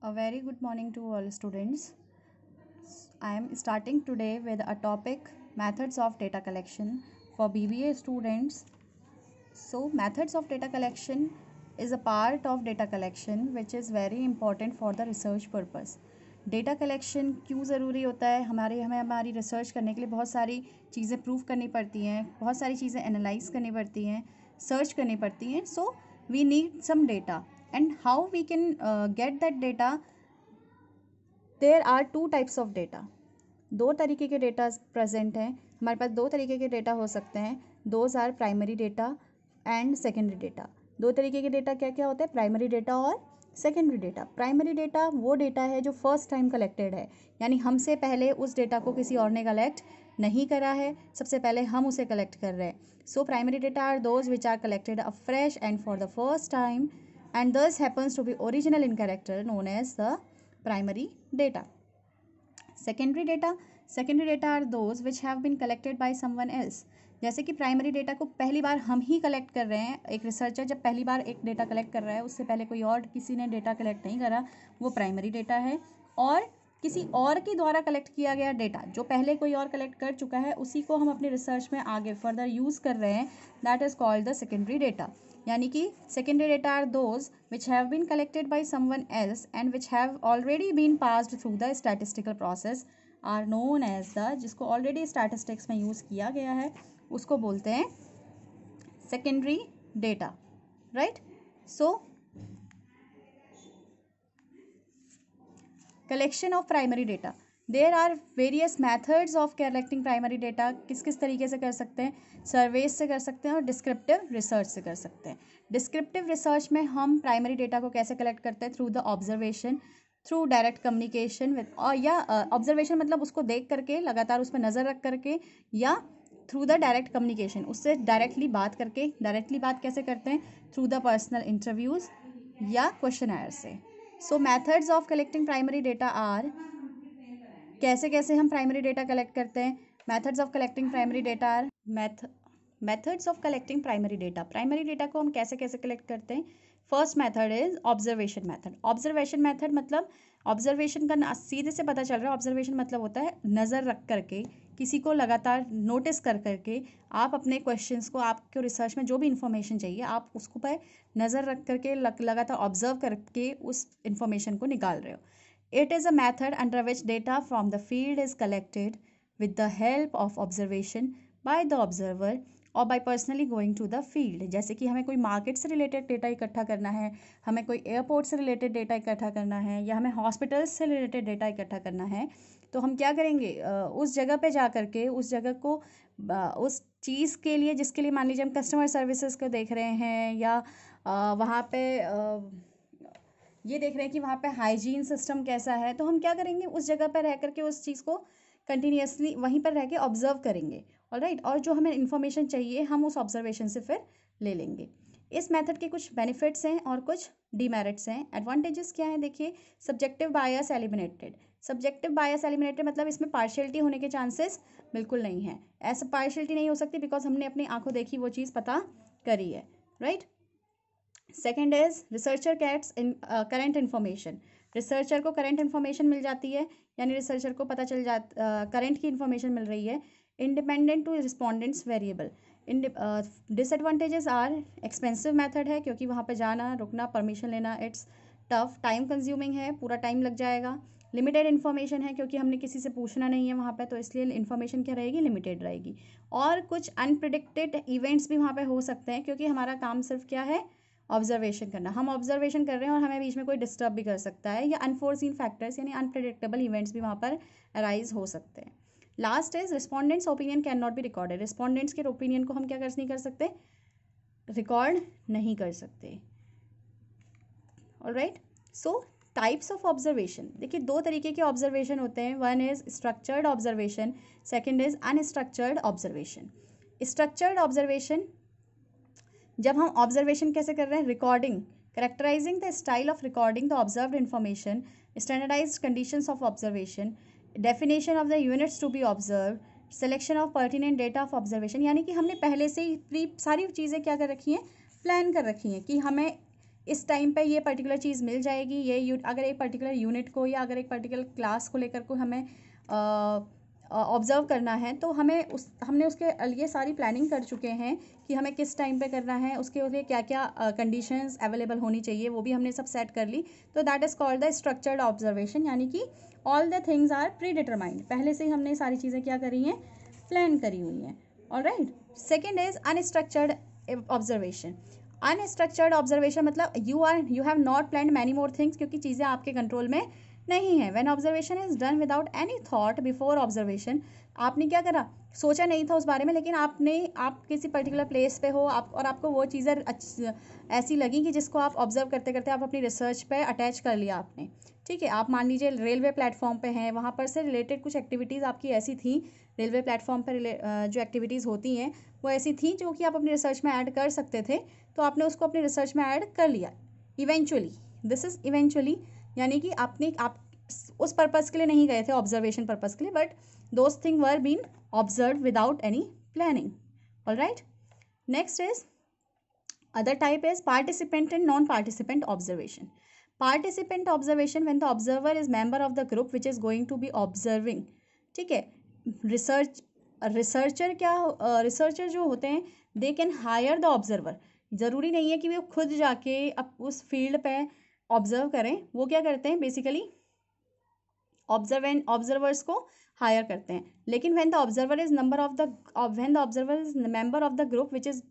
A very good morning to all students. I am starting today with a topic methods of data collection for BBA students. So, methods of data collection is a part of data collection which is very important for the research purpose. data collection kyun zaruri hota hai hamare hame hamari research karne ke liye bahut sari cheeze prove karni padti hain bahut sari cheeze analyze karni padti hain search karni padti hain so we need some data and how we can uh, get that data there are two types of data दो तरीके के data present हैं हमारे पास दो तरीके के data हो सकते हैं those are primary data and secondary data दो तरीके के डेटा क्या क्या होते हैं प्राइमरी डेटा और सेकेंडरी डेटा प्राइमरी डेटा वो डेटा है जो फर्स्ट टाइम कलेक्टेड है यानी हमसे पहले उस डेटा को किसी और ने कलेक्ट नहीं करा है सबसे पहले हम उसे कलेक्ट कर रहे हैं so primary data are those which are collected a fresh and for the first time and thus happens to be original in character known as the primary data. Secondary data. Secondary data are those which have been collected by someone else. जैसे कि primary data को पहली बार हम ही collect कर रहे हैं एक researcher जब पहली बार एक डेटा कलेक्ट कर रहा है उससे पहले कोई और किसी ने डेटा कलेक्ट नहीं करा वो प्राइमरी डेटा है और किसी और के द्वारा कलेक्ट किया गया डेटा जो पहले कोई और कलेक्ट कर चुका है उसी को हम अपने रिसर्च में आगे फर्दर यूज़ कर रहे हैं that is called the secondary data यानी कि secondary data are those which have been collected by someone else and which have already been passed through the statistical process are known as the जिसको already statistics में use किया गया है उसको बोलते हैं secondary data right so collection of primary data there are various methods of collecting primary data किस किस तरीके से कर सकते हैं सर्वेस से कर सकते हैं और डिस्क्रिप्टिव रिसर्च से कर सकते हैं डिस्क्रिप्टिव रिसर्च में हम प्राइमरी डेटा को कैसे कलेक्ट करते हैं through the observation through direct communication with और या ऑब्जर्वेशन uh, मतलब उसको देख करके लगातार उस पर नज़र रख करके या थ्रू द डायरेक्ट कम्युनिकेशन उससे डायरेक्टली बात करके डायरेक्टली बात कैसे करते हैं थ्रू द पर्सनल इंटरव्यूज़ या क्वेश्चन आयर से so methods of collecting primary data are कैसे कैसे हम प्राइमरी डेटा कलेक्ट करते हैं methods of collecting primary data are meth methods of collecting primary data primary data को हम कैसे कैसे कलेक्ट करते हैं first method is observation method observation method मतलब ऑब्जर्वेशन का सीधे से पता चल रहा है ऑब्जर्वेशन मतलब होता है नज़र रख करके किसी को लगातार नोटिस कर करके आप अपने क्वेश्चंस को आपके रिसर्च में जो भी इन्फॉर्मेशन चाहिए आप उसको पर नज़र रख करके लगातार ऑब्जर्व करके उस इन्फॉर्मेशन को निकाल रहे हो It is a method under which data from the field is collected with the help of observation by the observer और by personally going to the field जैसे कि हमें कोई मार्केट से रिलेटेड डेटा इकट्ठा करना है हमें कोई एयरपोर्ट से रिलेटेड डेटा इकट्ठा करना है या हमें हॉस्पिटल से रिलेटेड डेटा इकट्ठा करना है तो हम क्या करेंगे उस जगह पे जा करके उस जगह को उस चीज़ के लिए जिसके लिए मान लीजिए हम कस्टमर सर्विसेज को देख रहे हैं या वहाँ पे ये देख रहे हैं कि वहाँ पे हाइजीन सिस्टम कैसा है तो हम क्या करेंगे उस जगह पर रह करके उस चीज़ को कंटिन्यूसली वहीं पर रह के ऑब्जर्व करेंगे और राइट और जो हमें इन्फॉर्मेशन चाहिए हम उस ऑब्जर्वेशन से फिर ले लेंगे इस मेथड के कुछ बेनिफिट्स हैं और कुछ डीमेरिट्स हैं एडवांटेजेस क्या हैं देखिए subjective bias eliminated subjective bias eliminated मतलब इसमें पार्शियलिटी होने के चांसेस बिल्कुल नहीं है ऐसा पार्शियलिटी नहीं हो सकती बिकॉज हमने अपनी आंखों देखी वो चीज़ पता करी है right right? Second is researcher gets in current information researcher को करेंट इन्फॉर्मेशन मिल जाती है यानी रिसर्चर को पता चल जा करेंट uh, की इन्फॉर्मेशन मिल रही है independent to respondents variable in disadvantages are expensive method है क्योंकि वहाँ पर जाना रुकना परमिशन लेना इट्स टफ टाइम कंज्यूमिंग है पूरा टाइम लग जाएगा लिमिटेड इन्फॉर्मेशन है क्योंकि हमने किसी से पूछना नहीं है वहाँ पे तो इसलिए इन्फॉर्मेशन क्या रहेगी लिमिटेड रहेगी और कुछ अनप्रडिक्टेड इवेंट्स भी वहाँ पे हो सकते हैं क्योंकि हमारा काम सिर्फ क्या है ऑब्जर्वेशन करना हम ऑब्जर्वेशन कर रहे हैं और हमें बीच में कोई डिस्टर्ब भी कर सकता है या अनफोर्सिन फैक्टर्स यानी अनप्रडिक्टेबल इवेंट्स भी वहाँ पर अराइज हो सकते हैं last is respondents opinion can not भी रिकॉर्डेड रिस्पॉन्डेंट्स के ओपिनियन को हम क्या कर नहीं कर सकते रिकॉर्ड नहीं कर सकते all right so types of observation देखिए दो तरीके के ऑब्जर्वेशन होते हैं one is structured observation second is unstructured observation structured observation जब हम ऑब्जर्वेशन कैसे कर रहे हैं recording characterising the style of recording the observe information standardise condition of observation definition of the units to be observe selection of pertinent data of observation यानी कि हमने पहले से ही प्री सारी चीज़ें क्या कर रखी हैं प्लान कर रखी हैं कि हमें इस टाइम पे ये पर्टिकुलर चीज़ मिल जाएगी ये अगर एक पर्टिकुलर यूनिट को या अगर एक पर्टिकुलर क्लास को लेकर को हमें आ, ऑब्ज़र्व करना है तो हमें उस हमने उसके लिए सारी प्लानिंग कर चुके हैं कि हमें किस टाइम पे करना है उसके लिए क्या क्या कंडीशंस अवेलेबल होनी चाहिए वो भी हमने सब सेट कर ली तो that is called the structured observation यानी कि all the things are predetermined पहले से ही हमने सारी चीज़ें क्या करी हैं प्लान करी हुई हैं और right second is unstructured observation unstructured observation मतलब you are you have not plan many more things क्योंकि चीज़ें आपके कंट्रोल में नहीं है when observation is done without any thought before observation आपने क्या करा सोचा नहीं था उस बारे में लेकिन आपने आप किसी पर्टिकुलर प्लेस पे हो आप और आपको वो चीज़ें ऐसी लगी कि जिसको आप ऑब्जर्व करते करते आप अपनी रिसर्च पे अटैच कर लिया आपने ठीक है आप मान लीजिए रेलवे प्लेटफॉर्म पे हैं वहाँ पर से रिलेटेड कुछ एक्टिविटीज़ आपकी ऐसी थी रेलवे प्लेटफॉर्म पर जो एक्टिविटीज़ होती हैं वो ऐसी थी जो कि आप अपनी रिसर्च में ऐड कर सकते थे तो आपने उसको अपनी रिसर्च में ऐड कर लिया इवेंचुअली दिस इज़ इवेंचुअली यानी कि आपने आप उस पर्पज़ के लिए नहीं गए थे ऑब्जर्वेशन पर्पज़ के लिए but those thing were been observe without any planning all right next is other type is participant and non participant observation participant observation when the observer is member of the group which is going to be observing ठीक है research researcher क्या researcher जो होते हैं they can hire the observer ज़रूरी नहीं है कि वे खुद जाके अब उस फील्ड पर ऑब्जर्व करें वो क्या करते हैं बेसिकली ऑब्जर्व एंड ऑब्जर्वर्स को हायर करते हैं लेकिन when the observer is number of the when the observer is member of the group which is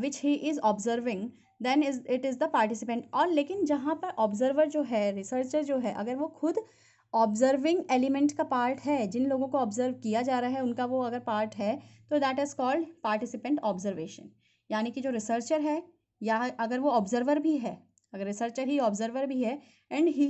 which he is observing then is it is the participant और लेकिन जहाँ पर observer जो है रिसर्चर जो है अगर वो खुद ऑब्जर्विंग एलिमेंट का पार्ट है जिन लोगों को ऑब्जर्व किया जा रहा है उनका वो अगर पार्ट है तो that is called participant observation यानी कि जो रिसर्चर है या अगर वो ऑब्जर्वर भी है अगर रिसर्चर ही ऑब्जर्वर भी है and he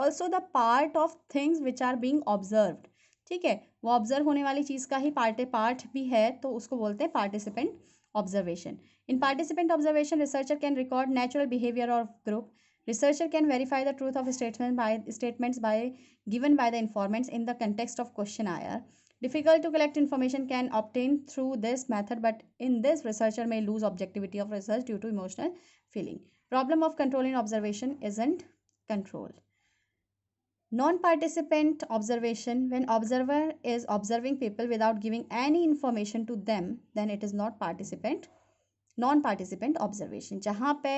also the part of things which are being observe ठीक है वो ऑब्जर्व होने वाली चीज़ का ही पार्ट पार्ट भी है तो उसको बोलते हैं participant observation in participant observation researcher can record natural behaviour of group researcher can verify the truth of statement by statements by given by the informants in the context of questionnaire difficult to collect information can obtain through this method but in this researcher में lose objectivity of research due to emotional feeling problem of control in observation isn't control non-participant observation when observer is observing people without giving any information to them then it is not participant non participant observation जहाँ पे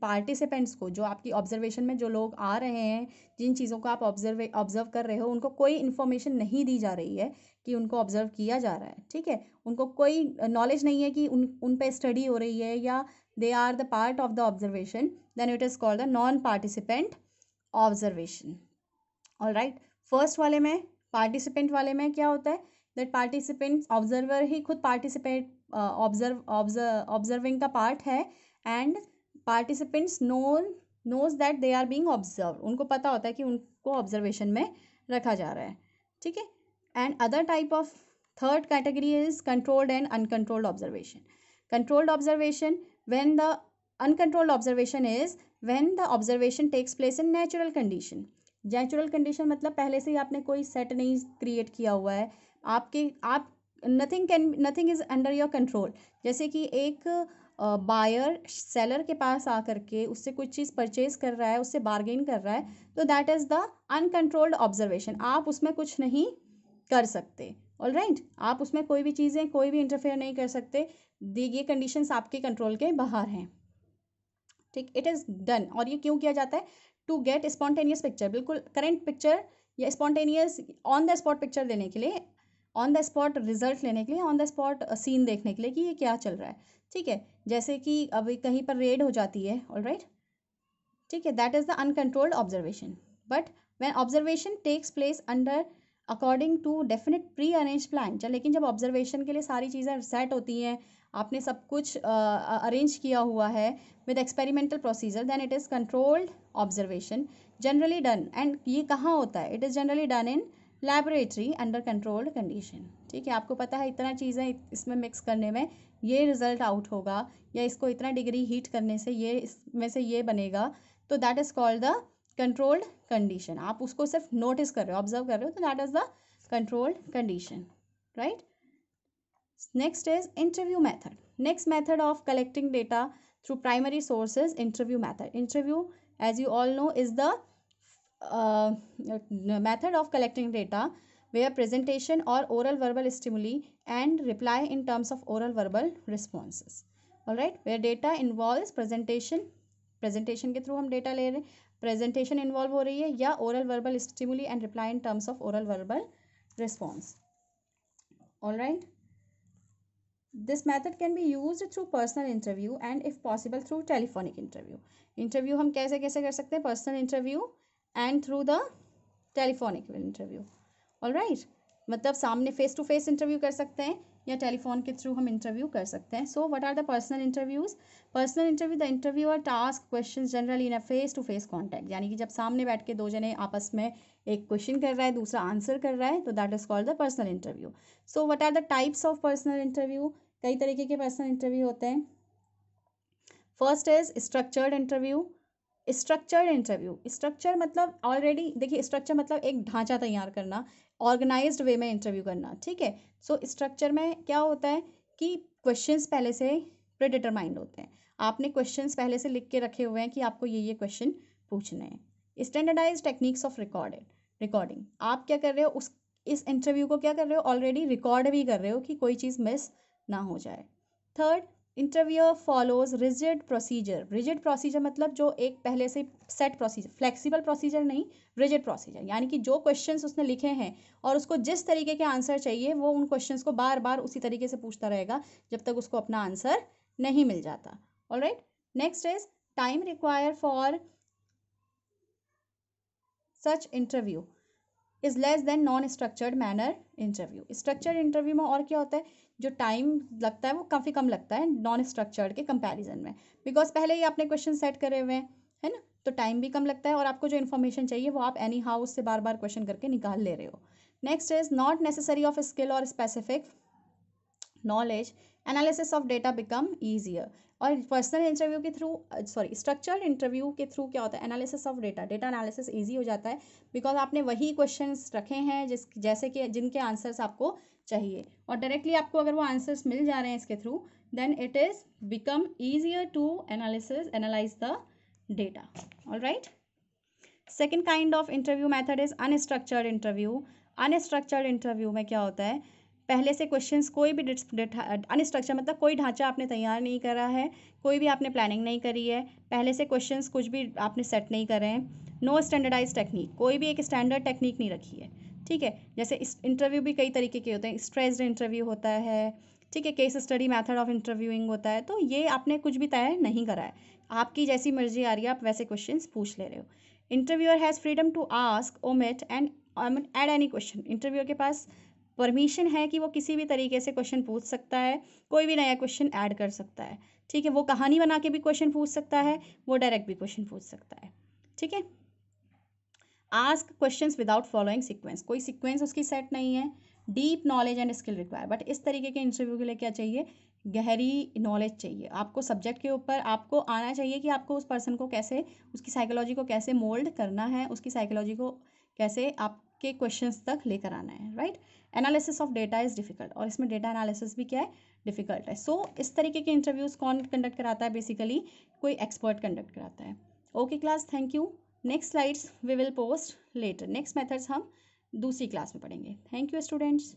participants को जो आपकी observation में जो लोग आ रहे हैं जिन चीज़ों को आप ऑब्जर्वे ऑब्जर्व कर रहे हो उनको कोई इन्फॉर्मेशन नहीं दी जा रही है कि उनको ऑब्जर्व किया जा रहा है ठीक है उनको कोई नॉलेज नहीं है कि उन उन पर स्टडी हो रही है या they are the part of the observation then it is called the non participant observation all right first wale mein participant wale mein kya hota hai that participant observer hi khud participate uh, observe observe observing ka part hai and participants know knows that they are being observed unko pata hota hai ki unko observation mein rakha ja raha hai theek hai and other type of third category is controlled and uncontrolled observation controlled observation when the uncontrolled observation is when the observation takes place in natural condition natural condition मतलब पहले से ही आपने कोई set नहीं create किया हुआ है आपके आप nothing can nothing is under your control जैसे कि एक बायर uh, सेलर के पास आ करके उससे कुछ चीज़ परचेज कर रहा है उससे बार्गेन कर रहा है तो that is the uncontrolled observation आप उसमें कुछ नहीं कर सकते ऑल राइट right? आप उसमें कोई भी चीज़ें कोई भी इंटरफेयर नहीं कर सकते ये कंडीशन आपके कंट्रोल के बाहर हैं ठीक इट इज़ डन और ये क्यों किया जाता है टू गेट स्पॉन्टेनियस पिक्चर बिल्कुल करेंट पिक्चर या spontaneous on the spot picture देने के लिए ऑन द स्पॉट रिजल्ट लेने के लिए ऑन द स्पॉट सीन देखने के लिए कि ये क्या चल रहा है ठीक है जैसे कि अभी कहीं पर रेड हो जाती है ऑल राइट ठीक है that is the uncontrolled observation but when observation takes place under according to definite prearrange plan चल लेकिन जब ऑब्जर्वेशन के लिए सारी चीज़ें सेट होती हैं आपने सब कुछ अरेंज uh, किया हुआ है with experimental procedure then it is controlled observation generally done and ये कहाँ होता है it is generally done in laboratory under controlled condition ठीक है आपको पता है इतना चीज़ें इसमें मिक्स करने में ये रिज़ल्ट आउट होगा या इसको इतना डिग्री हीट करने से ये इसमें से ये बनेगा तो that is called the controlled condition आप उसको सिर्फ नोटिस कर रहे हो ऑब्जर्व कर रहे हो तो that is the controlled condition right next is interview method next method of collecting data through primary sources interview method interview as you all know is the method of collecting data way are presentation और oral verbal stimuli and reply in terms of oral verbal response all right way are data involve presentation presentation के through हम data ले रहे हैं presentation involve हो रही है या oral verbal stimuli and reply in terms of oral verbal response all right this method can be use through personal interview and if possible through telephonic interview interview हम कैसे कैसे कर सकते हैं personal interview and through the telephonic interview all right मतलब सामने face to face interview कर सकते हैं या टेलीफोन के थ्रू हम इंटरव्यू कर सकते हैं so what are the personal interviews personal interview the interviewer टास्क question general in a face to face contact यानी कि जब सामने बैठ के दो जने आपस में एक क्वेश्चन कर रहा है दूसरा आंसर कर रहा है तो that is called the personal interview so what are the types of personal interview कई तरीके के पर्सनल इंटरव्यू होते हैं first is structured interview structured interview structure मतलब ऑलरेडी देखिए स्ट्रक्चर मतलब एक ढांचा तैयार करना ऑर्गेनाइज वे में इंटरव्यू करना ठीक है सो स्ट्रक्चर में क्या होता है कि क्वेश्चंस पहले से प्रेडिटरमाइंड होते हैं आपने क्वेश्चंस पहले से लिख के रखे हुए हैं कि आपको ये ये क्वेश्चन पूछने हैं standardise techniques of recorded recording आप क्या कर रहे हो उस इस इंटरव्यू को क्या कर रहे हो ऑलरेडी रिकॉर्ड भी कर रहे हो कि कोई चीज़ मिस ना हो जाए third interview follows rigid procedure rigid procedure मतलब जो एक पहले से सेट प्रोसीजर फ्लेक्सिबल प्रोसीजर नहीं रिजिड प्रोसीजर यानी कि जो क्वेश्चंस उसने लिखे हैं और उसको जिस तरीके के आंसर चाहिए वो उन क्वेश्चंस को बार बार उसी तरीके से पूछता रहेगा जब तक उसको अपना आंसर नहीं मिल जाता all right next is time require for such interview is less than non structured manner interview structured interview में और क्या होता है जो टाइम लगता है वो काफ़ी कम लगता है नॉन स्ट्रक्चर्ड के कंपैरिजन में बिकॉज पहले ही आपने क्वेश्चन सेट करे हुए हैं है ना तो टाइम भी कम लगता है और आपको जो इन्फॉर्मेशन चाहिए वो आप एनी हाउ उससे बार बार क्वेश्चन करके निकाल ले रहे हो next is not necessary of skill और specific knowledge analysis of data become easier और पर्सनल इंटरव्यू के थ्रू सॉरी स्ट्रक्चर्ड इंटरव्यू के थ्रू क्या होता है analysis of data data analysis easy हो जाता है बिकॉज आपने वही क्वेश्चन रखे हैं जिस जैसे कि जिनके आंसर्स आपको चाहिए और डायरेक्टली आपको अगर वो आंसर्स मिल जा रहे हैं इसके through then it is become easier to analysis analyse the data all right second kind of interview method is unstructured interview unstructured interview में क्या होता है पहले से क्वेश्चंस कोई भी अनस्ट्रक्चर मतलब कोई ढांचा आपने तैयार नहीं करा है कोई भी आपने प्लानिंग नहीं करी है पहले से क्वेश्चंस कुछ भी आपने सेट नहीं करे हैं नो स्टैंडर्डाइज टेक्निक कोई भी एक स्टैंडर्ड टेक्निक नहीं रखी है ठीक है जैसे इंटरव्यू भी कई तरीके के होते हैं स्ट्रेस्ड इंटरव्यू होता है ठीक है case study method of interviewing होता है तो ये आपने कुछ भी तय नहीं करा है आपकी जैसी मर्जी आ रही है आप वैसे क्वेश्चन पूछ ले रहे हो interviewer has freedom to ask omit and add any question interviewer के पास परमिशन है कि वो किसी भी तरीके से क्वेश्चन पूछ सकता है कोई भी नया क्वेश्चन ऐड कर सकता है ठीक है वो कहानी बना के भी क्वेश्चन पूछ सकता है वो डायरेक्ट भी क्वेश्चन पूछ सकता है ठीक है ask question without following sequence कोई सिक्वेंस उसकी सेट नहीं है deep knowledge and skill require but इस तरीके के इंटरव्यू के लिए क्या चाहिए गहरी नॉलेज चाहिए आपको सब्जेक्ट के ऊपर आपको आना चाहिए कि आपको उस पर्सन को कैसे उसकी साइकोलॉजी को कैसे मोल्ड करना है उसकी साइकोलॉजी को कैसे आप के क्वेश्चंस तक लेकर आना है right analysis of data is difficult और इसमें डेटा एनालिसिस भी क्या है डिफिकल्ट है सो so, इस तरीके के इंटरव्यूज़ कौन कंडक्ट कराता है बेसिकली कोई एक्सपर्ट कंडक्ट कराता है okay class thank you next slides we will post later next methods हम दूसरी क्लास में पढ़ेंगे थैंक यू स्टूडेंट्स